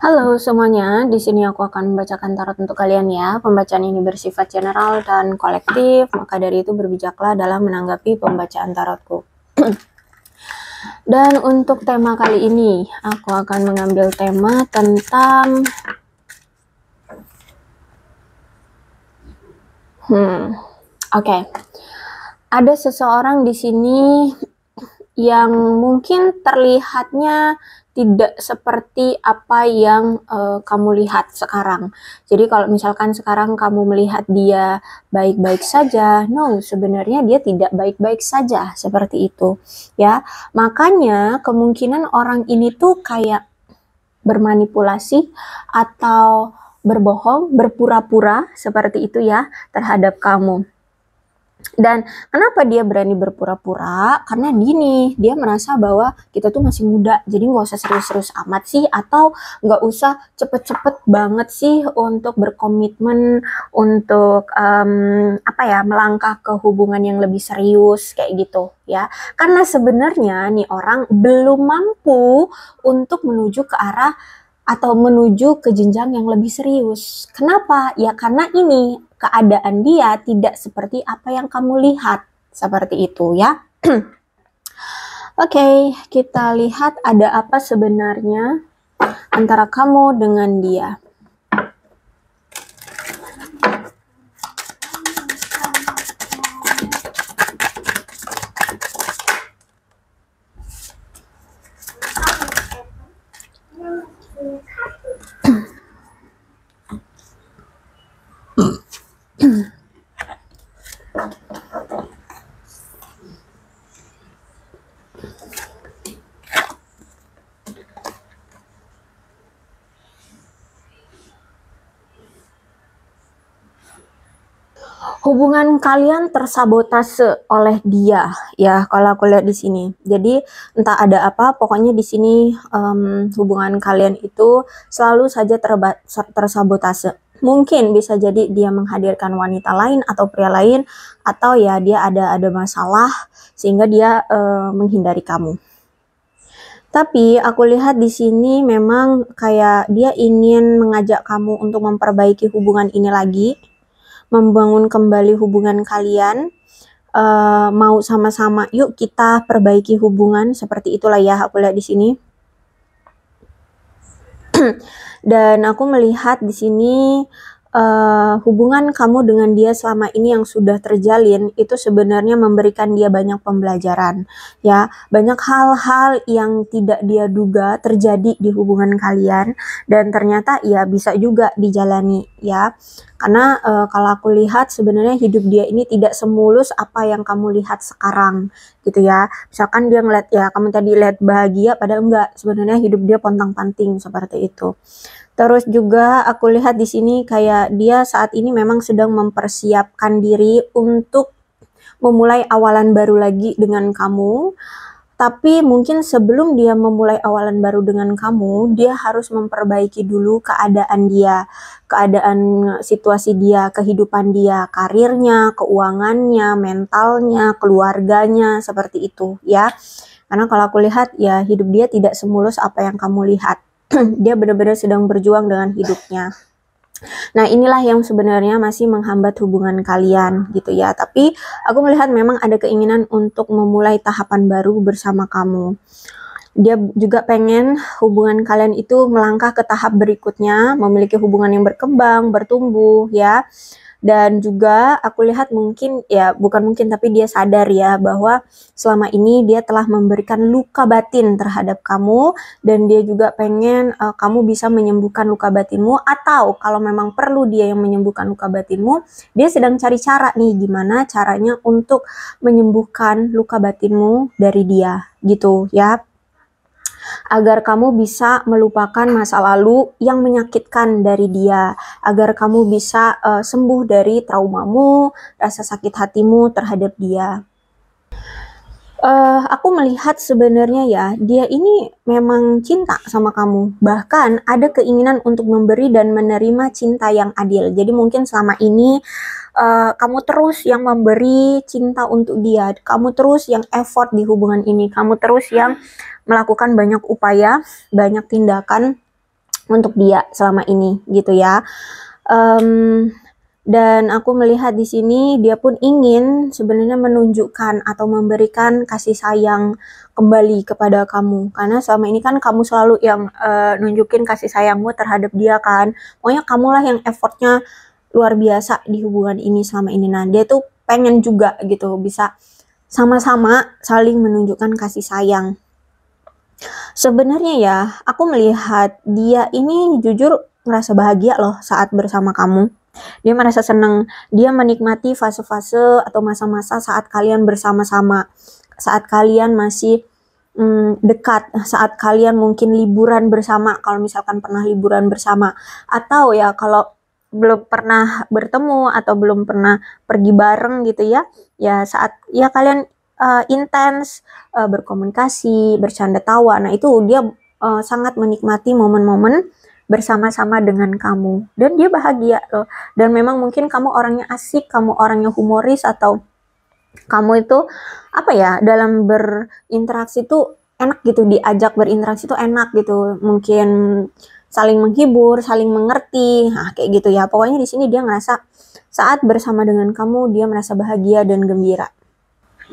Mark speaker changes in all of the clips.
Speaker 1: Halo semuanya, di sini aku akan membacakan tarot untuk kalian ya. Pembacaan ini bersifat general dan kolektif, maka dari itu berbijaklah dalam menanggapi pembacaan tarotku. dan untuk tema kali ini, aku akan mengambil tema tentang Hmm. Oke. Okay. Ada seseorang di sini yang mungkin terlihatnya tidak seperti apa yang uh, kamu lihat sekarang. Jadi kalau misalkan sekarang kamu melihat dia baik-baik saja, no, sebenarnya dia tidak baik-baik saja seperti itu, ya. Makanya kemungkinan orang ini tuh kayak bermanipulasi atau berbohong, berpura-pura seperti itu ya terhadap kamu. Dan kenapa dia berani berpura-pura? Karena gini, dia merasa bahwa kita tuh masih muda, jadi nggak usah serius-serius amat sih, atau nggak usah cepet-cepet banget sih untuk berkomitmen untuk um, apa ya melangkah ke hubungan yang lebih serius kayak gitu ya. Karena sebenarnya nih orang belum mampu untuk menuju ke arah atau menuju ke jenjang yang lebih serius. Kenapa? Ya karena ini keadaan dia tidak seperti apa yang kamu lihat. Seperti itu ya. Oke, okay, kita lihat ada apa sebenarnya antara kamu dengan dia. hubungan kalian tersabotase oleh dia ya kalau aku lihat di sini jadi entah ada apa pokoknya di sini um, hubungan kalian itu selalu saja tersabotase mungkin bisa jadi dia menghadirkan wanita lain atau pria lain atau ya dia ada ada masalah sehingga dia uh, menghindari kamu tapi aku lihat di sini memang kayak dia ingin mengajak kamu untuk memperbaiki hubungan ini lagi membangun kembali hubungan kalian uh, mau sama-sama yuk kita perbaiki hubungan seperti itulah ya aku lihat di sini dan aku melihat di sini uh, hubungan kamu dengan dia selama ini yang sudah terjalin itu sebenarnya memberikan dia banyak pembelajaran ya banyak hal-hal yang tidak dia duga terjadi di hubungan kalian dan ternyata ya bisa juga dijalani ya karena uh, kalau aku lihat sebenarnya hidup dia ini tidak semulus apa yang kamu lihat sekarang gitu ya misalkan dia ngeliat ya kamu tadi lihat bahagia padahal enggak sebenarnya hidup dia pontang-panting seperti itu Terus juga aku lihat di sini kayak dia saat ini memang sedang mempersiapkan diri untuk memulai awalan baru lagi dengan kamu. Tapi mungkin sebelum dia memulai awalan baru dengan kamu, dia harus memperbaiki dulu keadaan dia, keadaan situasi dia, kehidupan dia, karirnya, keuangannya, mentalnya, keluarganya, seperti itu ya. Karena kalau aku lihat ya hidup dia tidak semulus apa yang kamu lihat dia benar-benar sedang berjuang dengan hidupnya. Nah, inilah yang sebenarnya masih menghambat hubungan kalian gitu ya. Tapi aku melihat memang ada keinginan untuk memulai tahapan baru bersama kamu. Dia juga pengen hubungan kalian itu melangkah ke tahap berikutnya, memiliki hubungan yang berkembang, bertumbuh ya dan juga aku lihat mungkin ya bukan mungkin tapi dia sadar ya bahwa selama ini dia telah memberikan luka batin terhadap kamu dan dia juga pengen uh, kamu bisa menyembuhkan luka batinmu atau kalau memang perlu dia yang menyembuhkan luka batinmu dia sedang cari cara nih gimana caranya untuk menyembuhkan luka batinmu dari dia gitu ya agar kamu bisa melupakan masa lalu yang menyakitkan dari dia, agar kamu bisa uh, sembuh dari traumamu, rasa sakit hatimu terhadap dia uh, aku melihat sebenarnya ya dia ini memang cinta sama kamu bahkan ada keinginan untuk memberi dan menerima cinta yang adil jadi mungkin selama ini uh, kamu terus yang memberi cinta untuk dia kamu terus yang effort di hubungan ini kamu terus yang melakukan banyak upaya banyak tindakan untuk dia selama ini gitu ya um, dan aku melihat di sini dia pun ingin sebenarnya menunjukkan atau memberikan kasih sayang kembali kepada kamu karena selama ini kan kamu selalu yang uh, nunjukin kasih sayangmu terhadap dia kan pokoknya kamulah yang effortnya luar biasa di hubungan ini selama ini nah dia tuh pengen juga gitu bisa sama-sama saling menunjukkan kasih sayang sebenarnya ya aku melihat dia ini jujur ngerasa bahagia loh saat bersama kamu dia merasa senang, dia menikmati fase-fase atau masa-masa saat kalian bersama-sama, saat kalian masih mm, dekat saat kalian mungkin liburan bersama kalau misalkan pernah liburan bersama atau ya kalau belum pernah bertemu atau belum pernah pergi bareng gitu ya ya saat ya kalian uh, intens uh, berkomunikasi bercanda tawa nah itu dia uh, sangat menikmati momen-momen bersama-sama dengan kamu dan dia bahagia loh dan memang mungkin kamu orangnya asik kamu orangnya humoris atau kamu itu apa ya dalam berinteraksi tuh enak gitu diajak berinteraksi tuh enak gitu mungkin saling menghibur saling mengerti nah kayak gitu ya pokoknya di sini dia ngerasa saat bersama dengan kamu dia merasa bahagia dan gembira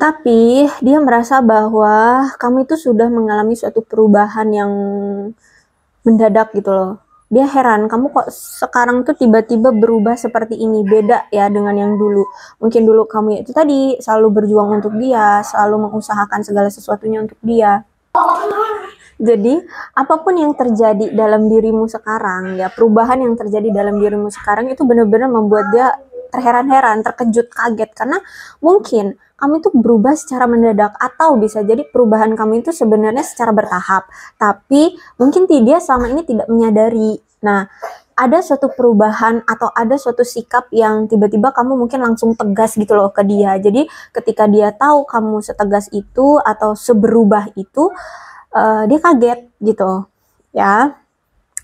Speaker 1: tapi dia merasa bahwa kamu itu sudah mengalami suatu perubahan yang mendadak gitu loh dia heran kamu kok sekarang tuh tiba-tiba berubah seperti ini beda ya dengan yang dulu mungkin dulu kamu itu tadi selalu berjuang untuk dia selalu mengusahakan segala sesuatunya untuk dia jadi apapun yang terjadi dalam dirimu sekarang ya perubahan yang terjadi dalam dirimu sekarang itu benar-benar membuat dia terheran-heran terkejut kaget karena mungkin kami itu berubah secara mendadak atau bisa jadi perubahan kami itu sebenarnya secara bertahap tapi mungkin dia selama ini tidak menyadari nah ada suatu perubahan atau ada suatu sikap yang tiba-tiba kamu mungkin langsung tegas gitu loh ke dia jadi ketika dia tahu kamu setegas itu atau seberubah itu uh, dia kaget gitu ya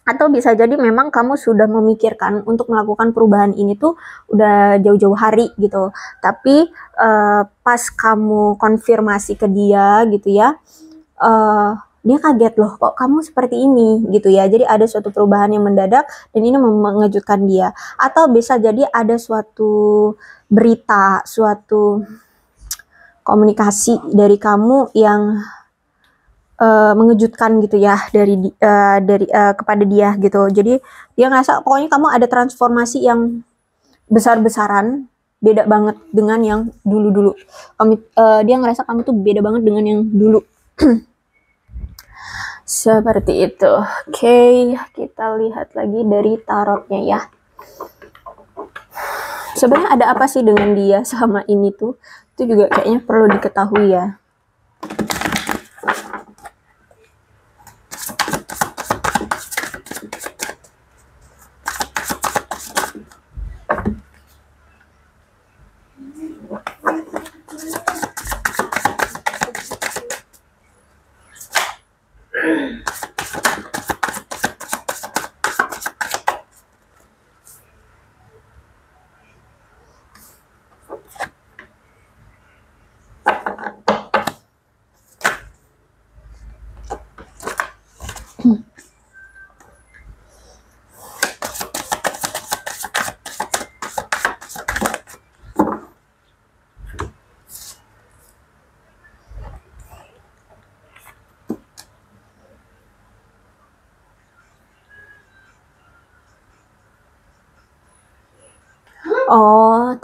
Speaker 1: atau bisa jadi memang kamu sudah memikirkan untuk melakukan perubahan ini tuh udah jauh-jauh hari gitu tapi uh, pas kamu konfirmasi ke dia gitu ya uh, dia kaget loh kok kamu seperti ini gitu ya jadi ada suatu perubahan yang mendadak dan ini mengejutkan dia atau bisa jadi ada suatu berita suatu komunikasi dari kamu yang uh, mengejutkan gitu ya dari uh, dari uh, kepada dia gitu. Jadi dia ngerasa pokoknya kamu ada transformasi yang besar-besaran, beda banget dengan yang dulu-dulu. Kami uh, dia ngerasa kamu tuh beda banget dengan yang dulu. Seperti itu. Oke, okay, kita lihat lagi dari tarotnya ya. Sebenarnya ada apa sih dengan dia selama ini tuh? Itu juga kayaknya perlu diketahui ya.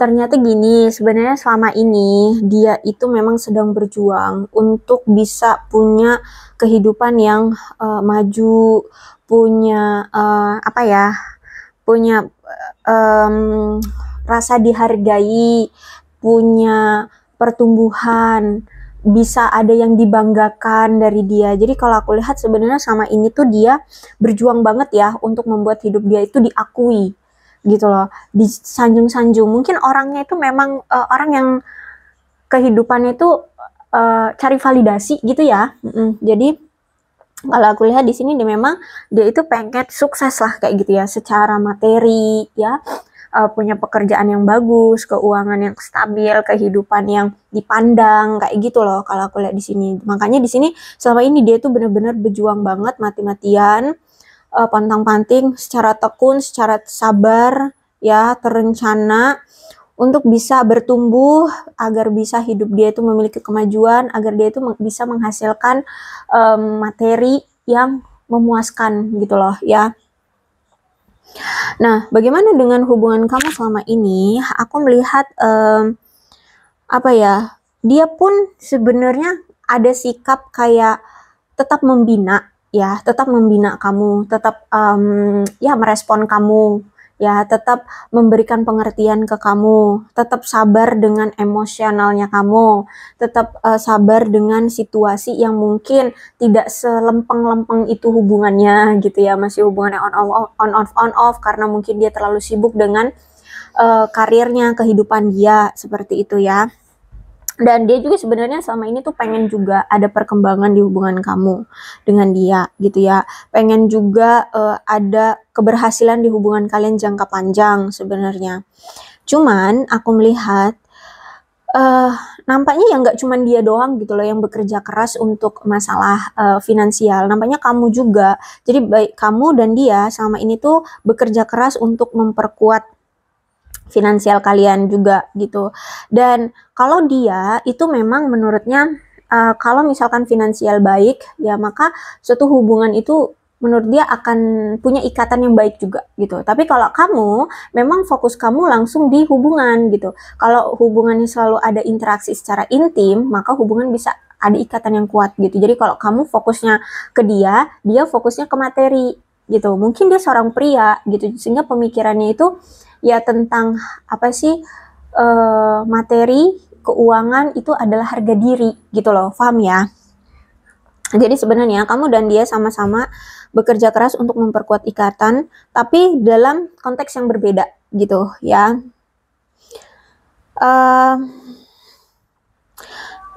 Speaker 1: Ternyata gini, sebenarnya selama ini dia itu memang sedang berjuang untuk bisa punya kehidupan yang uh, maju, punya uh, apa ya? punya um, rasa dihargai, punya pertumbuhan, bisa ada yang dibanggakan dari dia. Jadi kalau aku lihat sebenarnya selama ini tuh dia berjuang banget ya untuk membuat hidup dia itu diakui gitu loh di sanjung sanjung mungkin orangnya itu memang uh, orang yang kehidupannya itu uh, cari validasi gitu ya mm -mm. jadi kalau aku lihat di sini dia memang dia itu pengen sukses lah kayak gitu ya secara materi ya uh, punya pekerjaan yang bagus keuangan yang stabil kehidupan yang dipandang kayak gitu loh kalau aku lihat di sini makanya di sini selama ini dia itu benar-benar berjuang banget mati-matian uh, pantang-panting, secara tekun, secara sabar, ya terencana untuk bisa bertumbuh agar bisa hidup dia itu memiliki kemajuan, agar dia itu bisa menghasilkan um, materi yang memuaskan gitu loh ya. Nah, bagaimana dengan hubungan kamu selama ini? Aku melihat um, apa ya? Dia pun sebenarnya ada sikap kayak tetap membina ya tetap membina kamu, tetap um, ya merespon kamu, ya tetap memberikan pengertian ke kamu, tetap sabar dengan emosionalnya kamu, tetap uh, sabar dengan situasi yang mungkin tidak selempeng-lempeng itu hubungannya gitu ya, masih hubungannya on off on off on off karena mungkin dia terlalu sibuk dengan uh, karirnya, kehidupan dia seperti itu ya dan dia juga sebenarnya selama ini tuh pengen juga ada perkembangan di hubungan kamu dengan dia gitu ya pengen juga uh, ada keberhasilan di hubungan kalian jangka panjang sebenarnya cuman aku melihat uh, nampaknya ya nggak cuman dia doang gitu loh yang bekerja keras untuk masalah uh, finansial nampaknya kamu juga jadi baik kamu dan dia selama ini tuh bekerja keras untuk memperkuat finansial kalian juga gitu. Dan kalau dia itu memang menurutnya uh, kalau misalkan finansial baik ya maka suatu hubungan itu menurut dia akan punya ikatan yang baik juga gitu. Tapi kalau kamu memang fokus kamu langsung di hubungan gitu. Kalau hubungannya selalu ada interaksi secara intim, maka hubungan bisa ada ikatan yang kuat gitu. Jadi kalau kamu fokusnya ke dia, dia fokusnya ke materi gitu mungkin dia seorang pria gitu sehingga pemikirannya itu ya tentang apa sih uh, materi keuangan itu adalah harga diri gitu loh paham ya jadi sebenarnya kamu dan dia sama-sama bekerja keras untuk memperkuat ikatan tapi dalam konteks yang berbeda gitu ya uh,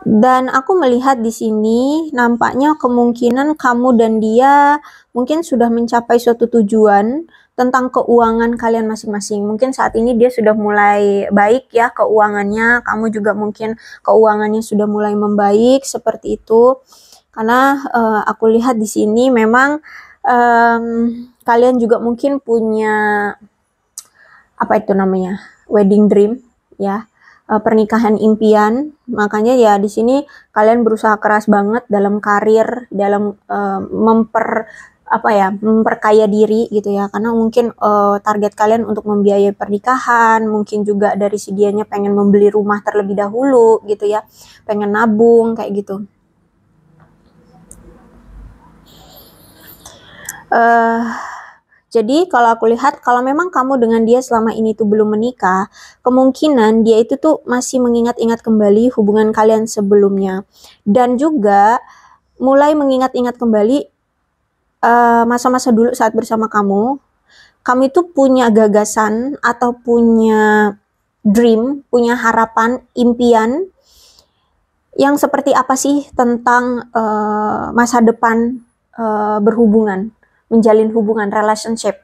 Speaker 1: dan aku melihat di sini nampaknya kemungkinan kamu dan dia mungkin sudah mencapai suatu tujuan tentang keuangan kalian masing-masing. Mungkin saat ini dia sudah mulai baik ya keuangannya, kamu juga mungkin keuangannya sudah mulai membaik seperti itu. Karena uh, aku lihat di sini memang um, kalian juga mungkin punya apa itu namanya? wedding dream ya uh, pernikahan impian. Makanya ya di sini kalian berusaha keras banget dalam karir, dalam uh, memper apa ya memperkaya diri gitu ya karena mungkin uh, target kalian untuk membiayai pernikahan mungkin juga dari si pengen membeli rumah terlebih dahulu gitu ya pengen nabung kayak gitu uh, jadi kalau aku lihat kalau memang kamu dengan dia selama ini tuh belum menikah, kemungkinan dia itu tuh masih mengingat-ingat kembali hubungan kalian sebelumnya. Dan juga mulai mengingat-ingat kembali eh, masa-masa uh, dulu saat bersama kamu, kamu itu punya gagasan atau punya dream, punya harapan, impian yang seperti apa sih tentang uh, masa depan uh, berhubungan menjalin hubungan relationship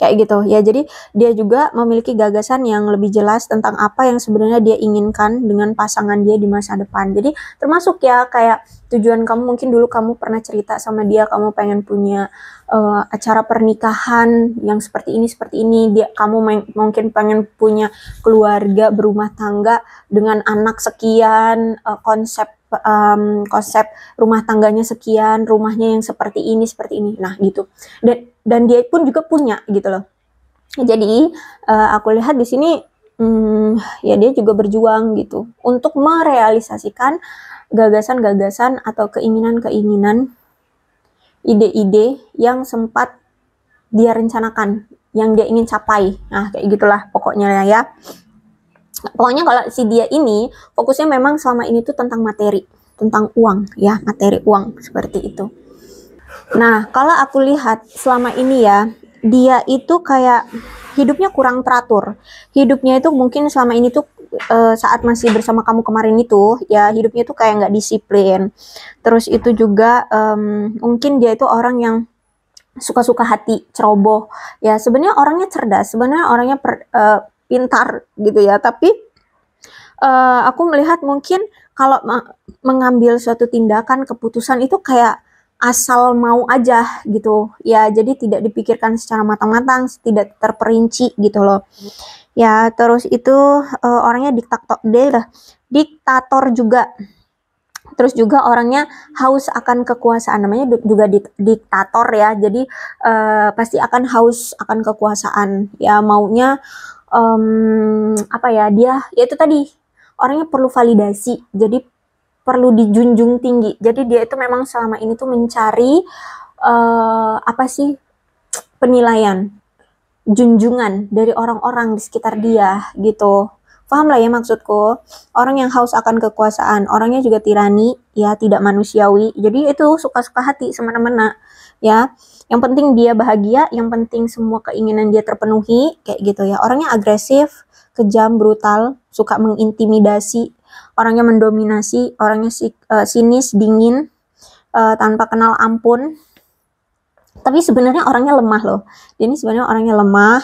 Speaker 1: kayak gitu ya jadi dia juga memiliki gagasan yang lebih jelas tentang apa yang sebenarnya dia inginkan dengan pasangan dia di masa depan jadi termasuk ya kayak tujuan kamu mungkin dulu kamu pernah cerita sama dia kamu pengen punya uh, acara pernikahan yang seperti ini seperti ini dia kamu mungkin pengen punya keluarga berumah tangga dengan anak sekian uh, konsep um, konsep rumah tangganya sekian, rumahnya yang seperti ini, seperti ini. Nah, gitu. Dan dan dia pun juga punya gitu loh. Jadi uh, aku lihat di sini um, ya dia juga berjuang gitu untuk merealisasikan gagasan-gagasan atau keinginan-keinginan ide-ide yang sempat dia rencanakan, yang dia ingin capai. Nah, kayak gitulah pokoknya ya pokoknya kalau si dia ini fokusnya memang selama ini tuh tentang materi, tentang uang ya, materi uang seperti itu. Nah, kalau aku lihat selama ini ya, dia itu kayak hidupnya kurang teratur. Hidupnya itu mungkin selama ini tuh e, saat masih bersama kamu kemarin itu, ya hidupnya tuh kayak nggak disiplin. Terus itu juga e, mungkin dia itu orang yang suka-suka hati, ceroboh. Ya sebenarnya orangnya cerdas, sebenarnya orangnya per, uh, pintar gitu ya tapi uh, aku melihat mungkin kalau mengambil suatu tindakan keputusan itu kayak asal mau aja gitu ya jadi tidak dipikirkan secara matang-matang tidak terperinci gitu loh ya terus itu uh, orangnya diktator deh lah diktator juga terus juga orangnya haus akan kekuasaan namanya juga di, diktator ya jadi uh, pasti akan haus akan kekuasaan ya maunya um, apa ya dia ya itu tadi orangnya perlu validasi jadi perlu dijunjung tinggi jadi dia itu memang selama ini tuh mencari uh, apa sih penilaian junjungan dari orang-orang di sekitar hmm. dia gitu paham lah ya maksudku orang yang haus akan kekuasaan orangnya juga tirani ya tidak manusiawi jadi itu suka-suka hati semena-mena ya. Yang penting dia bahagia, yang penting semua keinginan dia terpenuhi kayak gitu ya. Orangnya agresif, kejam, brutal, suka mengintimidasi, orangnya mendominasi, orangnya eh, sinis, dingin, eh, tanpa kenal ampun. Tapi sebenarnya orangnya lemah loh. Ini sebenarnya orangnya lemah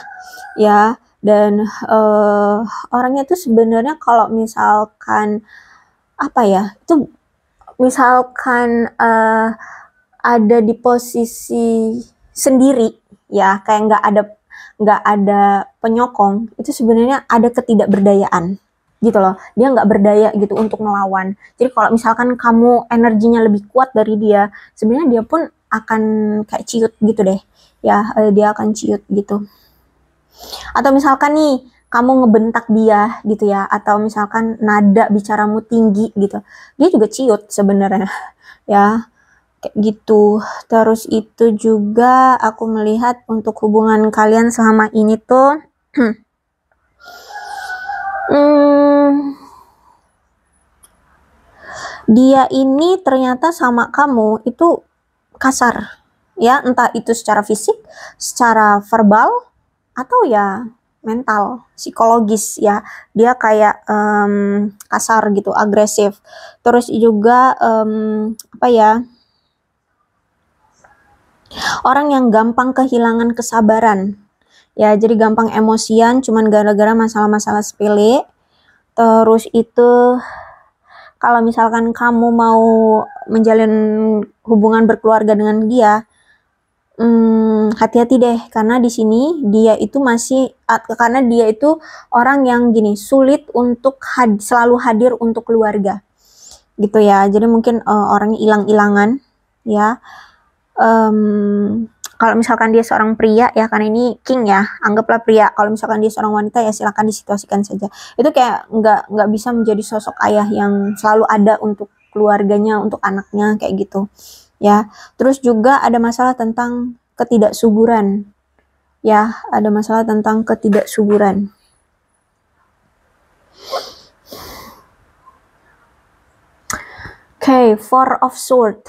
Speaker 1: ya dan uh, orangnya itu sebenarnya kalau misalkan apa ya itu misalkan uh, ada di posisi sendiri ya kayak nggak ada nggak ada penyokong itu sebenarnya ada ketidakberdayaan gitu loh dia nggak berdaya gitu untuk melawan jadi kalau misalkan kamu energinya lebih kuat dari dia sebenarnya dia pun akan kayak ciut gitu deh ya eh, dia akan ciut gitu atau misalkan nih kamu ngebentak dia gitu ya atau misalkan nada bicaramu tinggi gitu dia juga ciut sebenarnya ya kayak gitu terus itu juga aku melihat untuk hubungan kalian selama ini tuh hmm, dia ini ternyata sama kamu itu kasar ya entah itu secara fisik secara verbal atau ya mental psikologis ya dia kayak um, kasar gitu agresif terus juga um, apa ya Orang yang gampang kehilangan kesabaran. Ya, jadi gampang emosian cuman gara-gara masalah-masalah sepele. Terus itu kalau misalkan kamu mau menjalin hubungan berkeluarga dengan dia, hati hmm, hati-hati deh karena di sini dia itu masih karena dia itu orang yang gini sulit untuk had, selalu hadir untuk keluarga gitu ya jadi mungkin uh, orangnya hilang ilangan ya um, kalau misalkan dia seorang pria ya karena ini king ya anggaplah pria kalau misalkan dia seorang wanita ya silahkan disituasikan saja itu kayak nggak nggak bisa menjadi sosok ayah yang selalu ada untuk keluarganya untuk anaknya kayak gitu ya terus juga ada masalah tentang ketidaksuburan ya ada masalah tentang ketidaksuburan Oke, okay, Four of Sword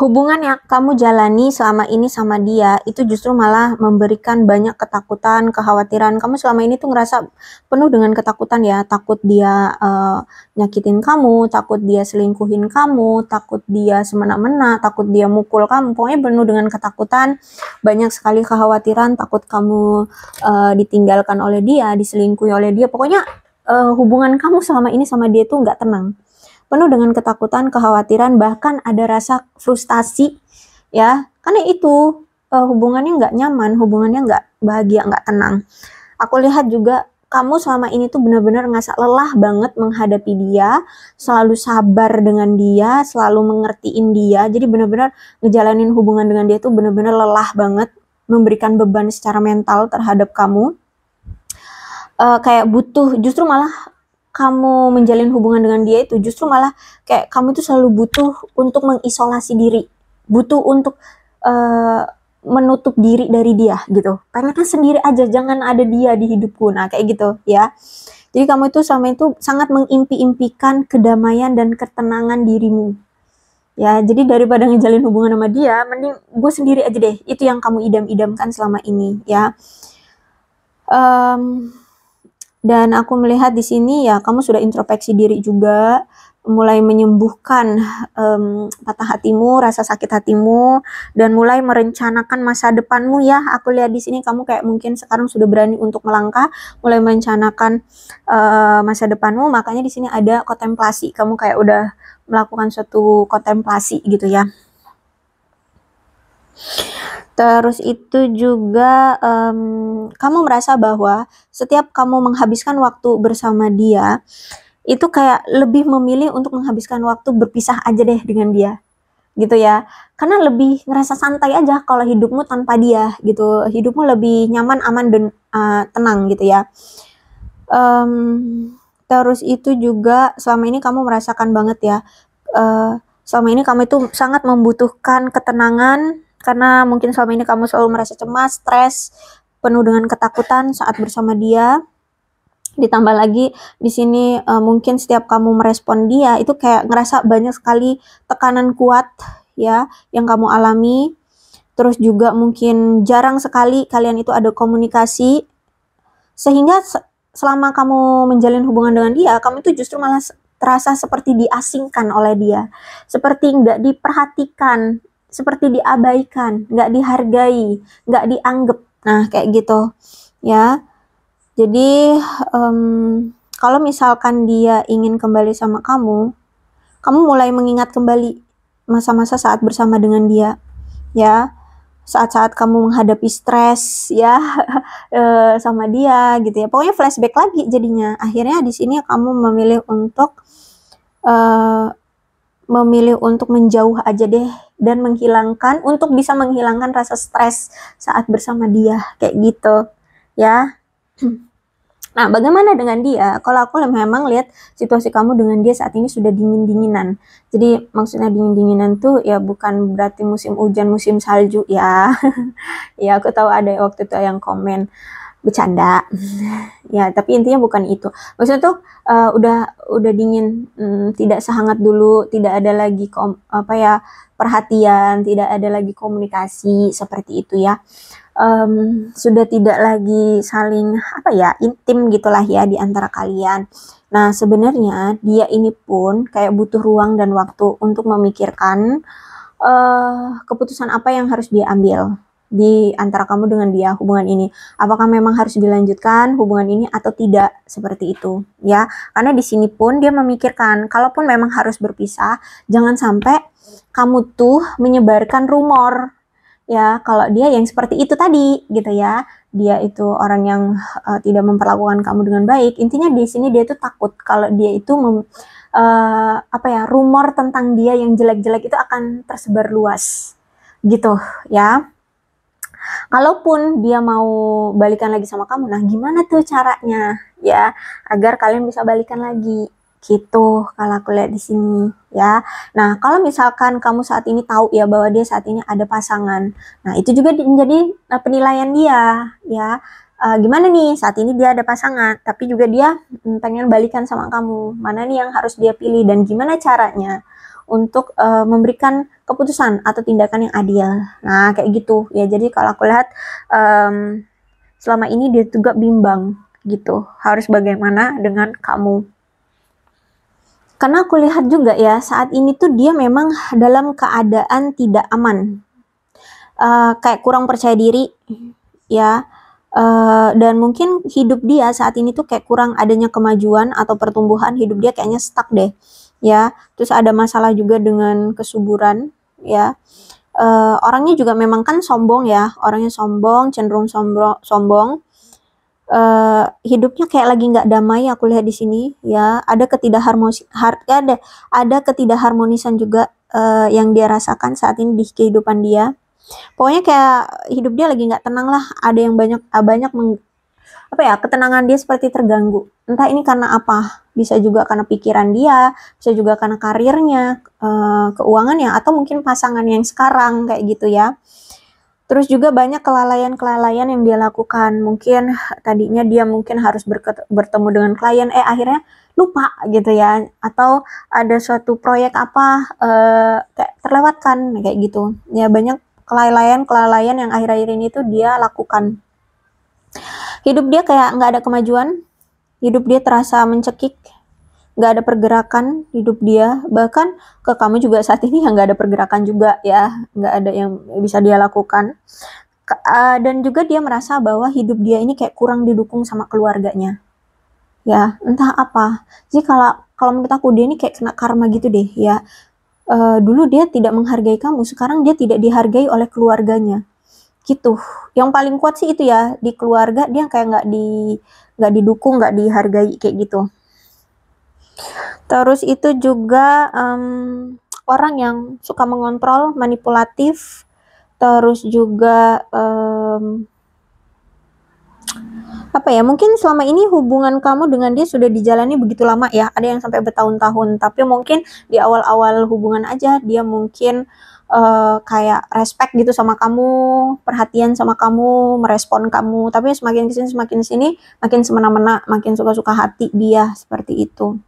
Speaker 1: hubungan yang kamu jalani selama ini sama dia itu justru malah memberikan banyak ketakutan, kekhawatiran. Kamu selama ini tuh ngerasa penuh dengan ketakutan ya, takut dia uh, nyakitin kamu, takut dia selingkuhin kamu, takut dia semena-mena, takut dia mukul kamu. Pokoknya penuh dengan ketakutan, banyak sekali kekhawatiran, takut kamu uh, ditinggalkan oleh dia, diselingkuhi oleh dia. Pokoknya uh, hubungan kamu selama ini sama dia tuh nggak tenang penuh dengan ketakutan, kekhawatiran, bahkan ada rasa frustasi, ya, karena itu uh, hubungannya nggak nyaman, hubungannya nggak bahagia, nggak tenang. Aku lihat juga kamu selama ini tuh benar-benar nggak lelah banget menghadapi dia, selalu sabar dengan dia, selalu mengertiin dia. Jadi benar-benar ngejalanin hubungan dengan dia tuh benar-benar lelah banget, memberikan beban secara mental terhadap kamu. Uh, kayak butuh, justru malah kamu menjalin hubungan dengan dia itu justru malah kayak kamu itu selalu butuh untuk mengisolasi diri, butuh untuk uh, menutup diri dari dia gitu. kan sendiri aja, jangan ada dia di hidupku. Nah, kayak gitu ya. Jadi kamu itu sama itu sangat mengimpi-impikan kedamaian dan ketenangan dirimu. Ya, jadi daripada ngejalin hubungan sama dia, mending gue sendiri aja deh. Itu yang kamu idam-idamkan selama ini, ya. Um, dan aku melihat di sini ya kamu sudah introspeksi diri juga, mulai menyembuhkan um, patah hatimu, rasa sakit hatimu, dan mulai merencanakan masa depanmu ya. Aku lihat di sini kamu kayak mungkin sekarang sudah berani untuk melangkah, mulai merencanakan uh, masa depanmu. Makanya di sini ada kontemplasi, kamu kayak udah melakukan suatu kontemplasi gitu ya. Terus itu juga um, kamu merasa bahwa setiap kamu menghabiskan waktu bersama dia, itu kayak lebih memilih untuk menghabiskan waktu berpisah aja deh dengan dia gitu ya karena lebih ngerasa santai aja kalau hidupmu tanpa dia gitu hidupmu lebih nyaman aman dan uh, tenang gitu ya um, terus itu juga selama ini kamu merasakan banget ya uh, selama ini kamu itu sangat membutuhkan ketenangan karena mungkin selama ini kamu selalu merasa cemas, stres, penuh dengan ketakutan saat bersama dia. Ditambah lagi di sini uh, mungkin setiap kamu merespon dia itu kayak ngerasa banyak sekali tekanan kuat ya yang kamu alami. Terus juga mungkin jarang sekali kalian itu ada komunikasi sehingga selama kamu menjalin hubungan dengan dia, kamu itu justru malah terasa seperti diasingkan oleh dia, seperti nggak diperhatikan seperti diabaikan, nggak dihargai, nggak dianggap. Nah, kayak gitu ya. Jadi, um, kalau misalkan dia ingin kembali sama kamu, kamu mulai mengingat kembali masa-masa saat bersama dengan dia, ya. Saat-saat kamu menghadapi stres, ya, eh, sama dia gitu ya. Pokoknya flashback lagi jadinya. Akhirnya di sini kamu memilih untuk uh, memilih untuk menjauh aja deh dan menghilangkan untuk bisa menghilangkan rasa stres saat bersama dia kayak gitu ya nah bagaimana dengan dia kalau aku memang lihat situasi kamu dengan dia saat ini sudah dingin dinginan jadi maksudnya dingin dinginan tuh ya bukan berarti musim hujan musim salju ya ya aku tahu ada waktu itu yang komen bercanda ya tapi intinya bukan itu maksudnya tuh uh, udah udah dingin hmm, tidak sehangat dulu tidak ada lagi kom apa ya perhatian tidak ada lagi komunikasi seperti itu ya um, sudah tidak lagi saling apa ya intim gitulah ya di antara kalian nah sebenarnya dia ini pun kayak butuh ruang dan waktu untuk memikirkan uh, keputusan apa yang harus dia ambil di antara kamu dengan dia hubungan ini. Apakah memang harus dilanjutkan hubungan ini atau tidak seperti itu ya. Karena di sini pun dia memikirkan kalaupun memang harus berpisah, jangan sampai kamu tuh menyebarkan rumor ya kalau dia yang seperti itu tadi gitu ya dia itu orang yang uh, tidak memperlakukan kamu dengan baik intinya di sini dia itu takut kalau dia itu mem, uh, apa ya rumor tentang dia yang jelek-jelek itu akan tersebar luas gitu ya Kalaupun dia mau balikan lagi sama kamu, nah gimana tuh caranya ya agar kalian bisa balikan lagi gitu kalau aku lihat di sini ya. Nah, kalau misalkan kamu saat ini tahu ya bahwa dia saat ini ada pasangan. Nah, itu juga menjadi eh, penilaian dia ya. Uh, gimana nih saat ini dia ada pasangan tapi juga dia mm, pengen balikan sama kamu. Mana nih yang harus dia pilih dan gimana caranya? untuk uh, memberikan keputusan atau tindakan yang adil. Nah, kayak gitu ya. Jadi kalau aku lihat um, selama ini dia juga bimbang gitu. Harus bagaimana dengan kamu? Karena aku lihat juga ya saat ini tuh dia memang dalam keadaan tidak aman, uh, kayak kurang percaya diri, ya. Uh, dan mungkin hidup dia saat ini tuh kayak kurang adanya kemajuan atau pertumbuhan hidup dia kayaknya stuck deh ya terus ada masalah juga dengan kesuburan ya E, orangnya juga memang kan sombong ya orangnya sombong cenderung sombong sombong uh, eh, hidupnya kayak lagi nggak damai aku lihat di sini ya ada ketidakharmonis ada ada ketidakharmonisan juga uh, yang dia rasakan saat ini di kehidupan dia pokoknya kayak hidup dia lagi nggak tenang lah ada yang banyak banyak meng, apa ya ketenangan dia seperti terganggu entah ini karena apa bisa juga karena pikiran dia bisa juga karena karirnya eh, keuangannya atau mungkin pasangan yang sekarang kayak gitu ya Terus juga banyak kelalaian-kelalaian yang dia lakukan. Mungkin tadinya dia mungkin harus bertemu dengan klien, eh akhirnya lupa gitu ya. Atau ada suatu proyek apa eh, kayak terlewatkan kayak gitu. Ya banyak kelalaian-kelalaian yang akhir-akhir ini tuh dia lakukan. Hidup dia kayak nggak ada kemajuan, hidup dia terasa mencekik, nggak ada pergerakan hidup dia. Bahkan ke kamu juga saat ini yang nggak ada pergerakan juga ya, nggak ada yang bisa dia lakukan. Eh, dan juga dia merasa bahwa hidup dia ini kayak kurang didukung sama keluarganya. Ya, entah apa. Jadi kalau kalau menurut aku dia ini kayak kena karma gitu deh ya. Uh, dulu dia tidak menghargai kamu, sekarang dia tidak dihargai oleh keluarganya gitu yang paling kuat sih itu ya di keluarga dia kayak nggak di nggak didukung nggak dihargai kayak gitu terus itu juga um, orang yang suka mengontrol manipulatif terus juga um, apa ya mungkin selama ini hubungan kamu dengan dia sudah dijalani begitu lama ya ada yang sampai bertahun-tahun tapi mungkin di awal-awal hubungan aja dia mungkin uh, kayak respect gitu sama kamu, perhatian sama kamu, merespon kamu. Tapi semakin kesini semakin sini, makin semena-mena, makin suka-suka hati dia seperti itu.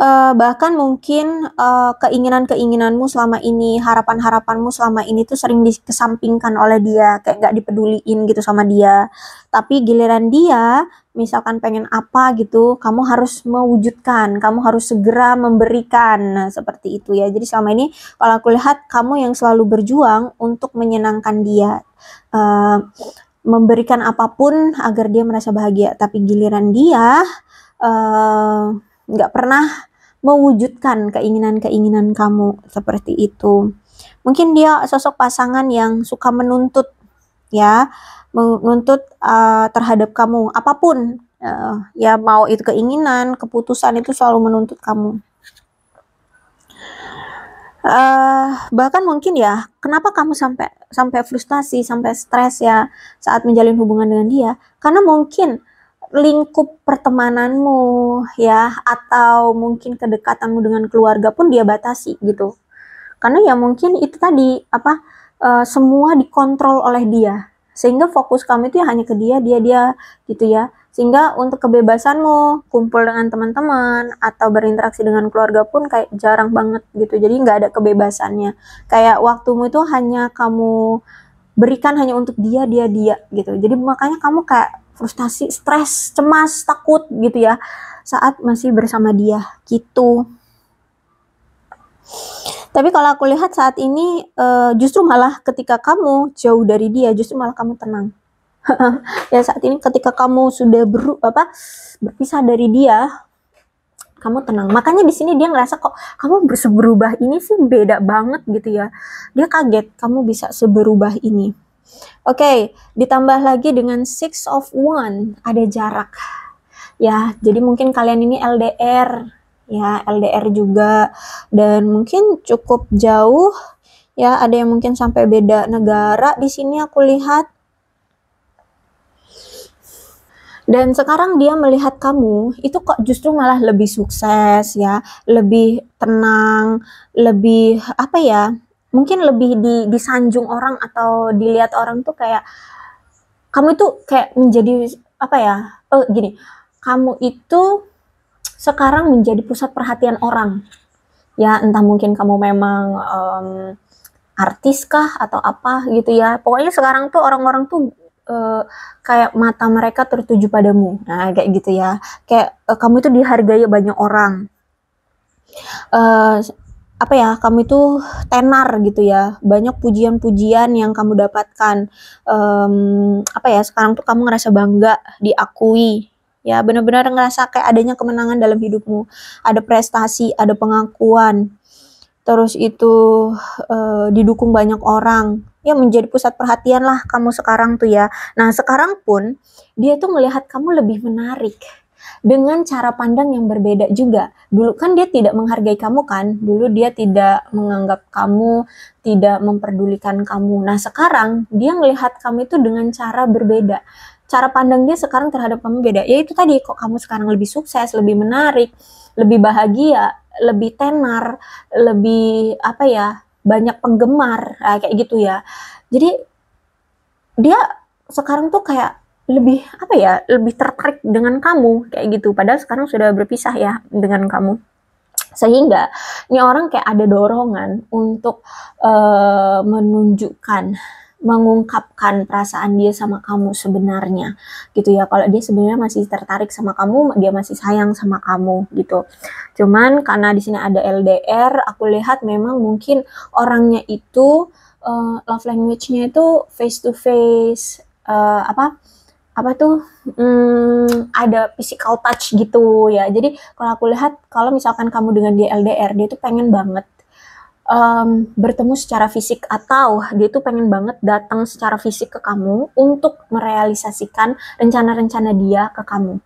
Speaker 1: Uh, bahkan mungkin uh, keinginan-keinginanmu selama ini, harapan-harapanmu selama ini tuh sering dikesampingkan oleh dia, kayak gak dipeduliin gitu sama dia. Tapi giliran dia, misalkan pengen apa gitu, kamu harus mewujudkan, kamu harus segera memberikan nah, seperti itu ya. Jadi selama ini kalau aku lihat kamu yang selalu berjuang untuk menyenangkan dia. Uh, memberikan apapun agar dia merasa bahagia tapi giliran dia uh, nggak pernah mewujudkan keinginan-keinginan kamu seperti itu. Mungkin dia sosok pasangan yang suka menuntut ya, menuntut uh, terhadap kamu apapun uh, ya mau itu keinginan, keputusan itu selalu menuntut kamu. Uh, bahkan mungkin ya, kenapa kamu sampai sampai frustasi, sampai stres ya saat menjalin hubungan dengan dia? Karena mungkin lingkup pertemananmu ya atau mungkin kedekatanmu dengan keluarga pun dia batasi gitu karena ya mungkin itu tadi apa uh, semua dikontrol oleh dia sehingga fokus kamu itu ya hanya ke dia dia dia gitu ya sehingga untuk kebebasanmu kumpul dengan teman-teman atau berinteraksi dengan keluarga pun kayak jarang banget gitu jadi nggak ada kebebasannya kayak waktumu itu hanya kamu berikan hanya untuk dia dia dia gitu jadi makanya kamu kayak frustasi, stres, cemas, takut gitu ya saat masih bersama dia gitu. Tapi kalau aku lihat saat ini uh, justru malah ketika kamu jauh dari dia justru malah kamu tenang. ya saat ini ketika kamu sudah ber, apa berpisah dari dia kamu tenang. Makanya di sini dia ngerasa kok kamu berubah ini sih beda banget gitu ya. Dia kaget kamu bisa seberubah ini. Oke, okay, ditambah lagi dengan six of one, ada jarak. Ya, jadi mungkin kalian ini LDR, ya LDR juga, dan mungkin cukup jauh, ya ada yang mungkin sampai beda negara di sini aku lihat. Dan sekarang dia melihat kamu, itu kok justru malah lebih sukses ya, lebih tenang, lebih apa ya, mungkin lebih di, disanjung orang atau dilihat orang tuh kayak kamu itu kayak menjadi apa ya? Oh, gini. Kamu itu sekarang menjadi pusat perhatian orang. Ya, entah mungkin kamu memang um, artis kah atau apa gitu ya. Pokoknya sekarang tuh orang-orang tuh uh, kayak mata mereka tertuju padamu. Nah, kayak gitu ya. Kayak uh, kamu itu dihargai banyak orang. Uh, apa ya kamu itu tenar gitu ya banyak pujian-pujian yang kamu dapatkan um, apa ya sekarang tuh kamu ngerasa bangga diakui ya benar-benar ngerasa kayak adanya kemenangan dalam hidupmu ada prestasi ada pengakuan terus itu uh, didukung banyak orang ya menjadi pusat perhatian lah kamu sekarang tuh ya nah sekarang pun dia tuh melihat kamu lebih menarik dengan cara pandang yang berbeda juga. Dulu kan dia tidak menghargai kamu kan, dulu dia tidak menganggap kamu, tidak memperdulikan kamu. Nah sekarang dia melihat kamu itu dengan cara berbeda. Cara pandang dia sekarang terhadap kamu beda. Yaitu tadi kok kamu sekarang lebih sukses, lebih menarik, lebih bahagia, lebih tenar, lebih apa ya, banyak penggemar ah, kayak gitu ya. Jadi dia sekarang tuh kayak lebih apa ya lebih tertarik dengan kamu kayak gitu padahal sekarang sudah berpisah ya dengan kamu sehingga ini orang kayak ada dorongan untuk uh, menunjukkan mengungkapkan perasaan dia sama kamu sebenarnya gitu ya kalau dia sebenarnya masih tertarik sama kamu dia masih sayang sama kamu gitu cuman karena di sini ada LDR aku lihat memang mungkin orangnya itu uh, love language-nya itu face to face uh, apa apa tuh hmm, ada physical touch gitu ya jadi kalau aku lihat kalau misalkan kamu dengan dia LDR dia tuh pengen banget um, bertemu secara fisik atau dia tuh pengen banget datang secara fisik ke kamu untuk merealisasikan rencana-rencana dia ke kamu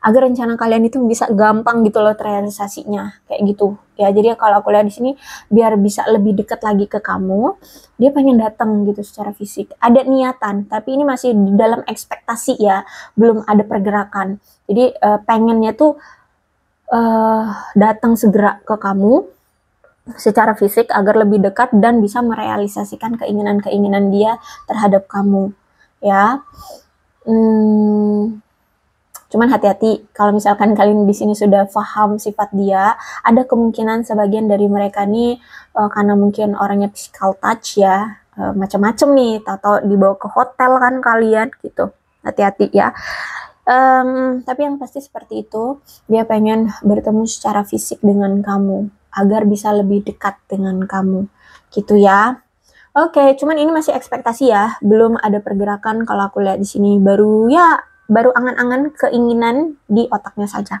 Speaker 1: agar rencana kalian itu bisa gampang gitu loh terrealisasinya kayak gitu ya jadi kalau aku lihat di sini biar bisa lebih dekat lagi ke kamu dia pengen datang gitu secara fisik ada niatan tapi ini masih di dalam ekspektasi ya belum ada pergerakan jadi uh, pengennya tuh uh, datang segera ke kamu secara fisik agar lebih dekat dan bisa merealisasikan keinginan-keinginan dia terhadap kamu ya hmm, Cuman hati-hati kalau misalkan kalian di sini sudah paham sifat dia, ada kemungkinan sebagian dari mereka nih uh, karena mungkin orangnya physical touch ya, uh, macam-macam nih, atau dibawa ke hotel kan kalian gitu. Hati-hati ya. Um, tapi yang pasti seperti itu, dia pengen bertemu secara fisik dengan kamu agar bisa lebih dekat dengan kamu, gitu ya. Oke, okay, cuman ini masih ekspektasi ya, belum ada pergerakan kalau aku lihat di sini baru ya baru angan-angan keinginan di otaknya saja.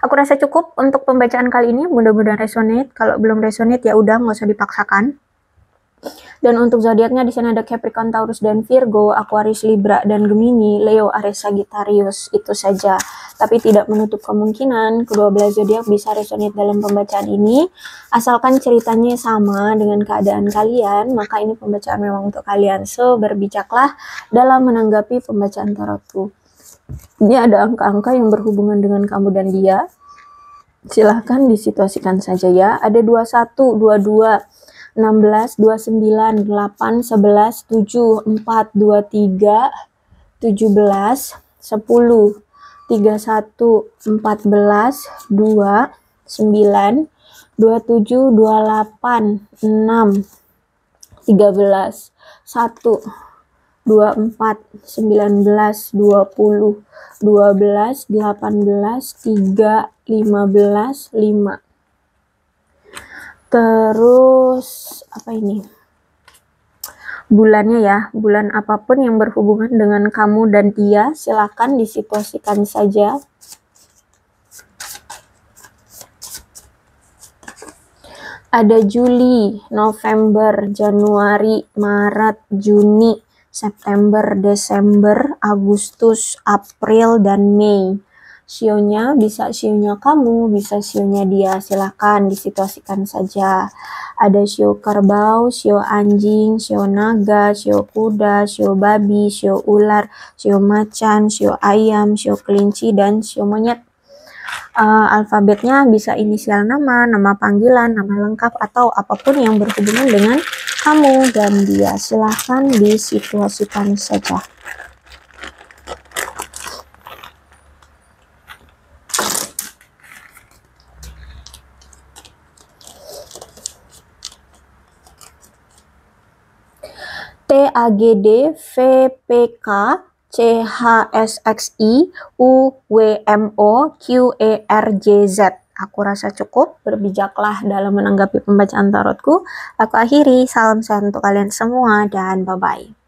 Speaker 1: Aku rasa cukup untuk pembacaan kali ini, mudah-mudahan resonate. Kalau belum resonate ya udah nggak usah dipaksakan. Dan untuk zodiaknya di sana ada Capricorn, Taurus dan Virgo, Aquarius, Libra dan Gemini, Leo, Aries, Sagittarius itu saja. Tapi tidak menutup kemungkinan kedua belas zodiak bisa resonate dalam pembacaan ini, asalkan ceritanya sama dengan keadaan kalian, maka ini pembacaan memang untuk kalian. So, berbicaklah dalam menanggapi pembacaan tarotku. Ini ada angka-angka yang berhubungan dengan kamu dan dia. Silahkan disituasikan saja ya. Ada 21, 22, 16, 29, 8, 11, 7, 4, 23, 17, 10, 31, 14, 2, 9, 27, 28, 6, 13, 1, 24, 19, 20, 12, 18, 3, 15, 5. Terus apa ini? Bulannya ya, bulan apapun yang berhubungan dengan kamu dan dia, silakan disituasikan saja. Ada Juli, November, Januari, Maret, Juni, September, Desember, Agustus, April, dan Mei. Sionya bisa sionya kamu, bisa sionya dia. Silahkan disituasikan saja. Ada sio kerbau, sio anjing, sio naga, sio kuda, sio babi, sio ular, sio macan, sio ayam, sio kelinci, dan sio monyet. Uh, alfabetnya bisa inisial nama, nama panggilan, nama lengkap, atau apapun yang berhubungan dengan kamu dan dia. Silahkan disituasikan saja. TAGD VPK CHSXI UWMO QERJZ aku rasa cukup, berbijaklah dalam menanggapi pembacaan tarotku. Aku akhiri, salam sehat untuk kalian semua dan bye-bye.